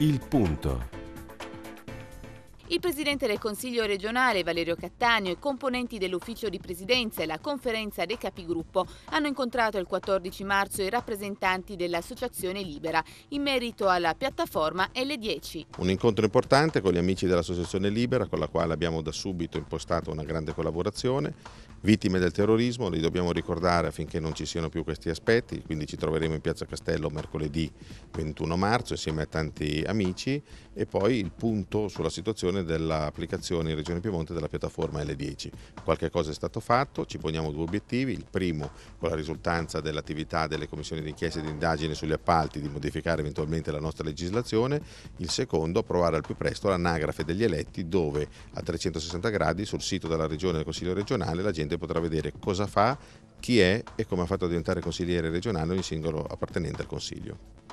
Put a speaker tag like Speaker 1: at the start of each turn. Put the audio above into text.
Speaker 1: Il punto.
Speaker 2: Il Presidente del Consiglio regionale Valerio Cattaneo e componenti dell'Ufficio di Presidenza e la Conferenza dei Capigruppo hanno incontrato il 14 marzo i rappresentanti dell'Associazione Libera in merito alla piattaforma L10.
Speaker 3: Un incontro importante con gli amici dell'Associazione Libera con la quale abbiamo da subito impostato una grande collaborazione vittime del terrorismo, li dobbiamo ricordare affinché non ci siano più questi aspetti, quindi ci troveremo in Piazza Castello mercoledì 21 marzo insieme a tanti amici e poi il punto sulla situazione dell'applicazione in Regione Piemonte della piattaforma L10. Qualche cosa è stato fatto, ci poniamo due obiettivi, il primo con la risultanza dell'attività delle commissioni di inchiesta e di indagine sugli appalti di modificare eventualmente la nostra legislazione, il secondo approvare al più presto l'anagrafe degli eletti dove a 360 gradi sul sito della Regione del Consiglio regionale la gente utente potrà vedere cosa fa, chi è e come ha fatto a diventare consigliere regionale ogni singolo appartenente al Consiglio.